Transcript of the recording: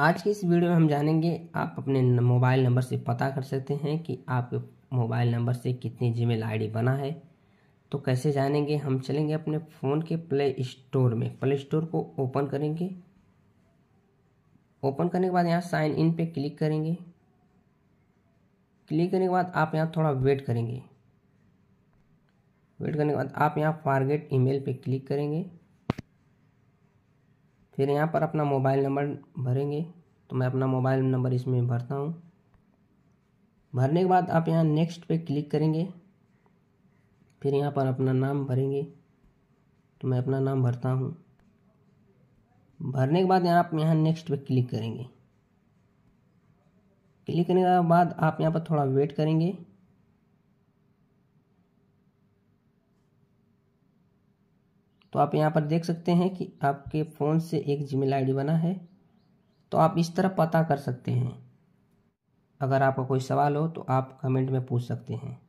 आज के इस वीडियो में हम जानेंगे आप अपने मोबाइल नंबर से पता कर सकते हैं कि आपके मोबाइल नंबर से कितनी जीमेल आईडी बना है तो कैसे जानेंगे हम चलेंगे अपने फ़ोन के प्ले स्टोर में प्ले स्टोर को ओपन करेंगे ओपन करने के बाद यहाँ साइन इन पे क्लिक करेंगे क्लिक करने के बाद आप यहाँ थोड़ा वेट करेंगे वेट करने के बाद आप यहाँ फारगेट ईमेल पे क्लिक करेंगे फिर यहाँ पर अपना मोबाइल नंबर भरेंगे तो मैं अपना मोबाइल नंबर इसमें भरता हूँ भरने के बाद आप यहाँ नेक्स्ट पे क्लिक करेंगे फिर यहाँ पर अपना नाम भरेंगे तो मैं अपना नाम भरता हूँ भरने के बाद यहाँ आप यहाँ नेक्स्ट पे क्लिक करेंगे क्लिक करने के बाद आप यहाँ पर थोड़ा वेट करेंगे तो आप यहाँ पर देख सकते हैं कि आपके फ़ोन से एक जीमेल आईडी बना है तो आप इस तरह पता कर सकते हैं अगर आपका कोई सवाल हो तो आप कमेंट में पूछ सकते हैं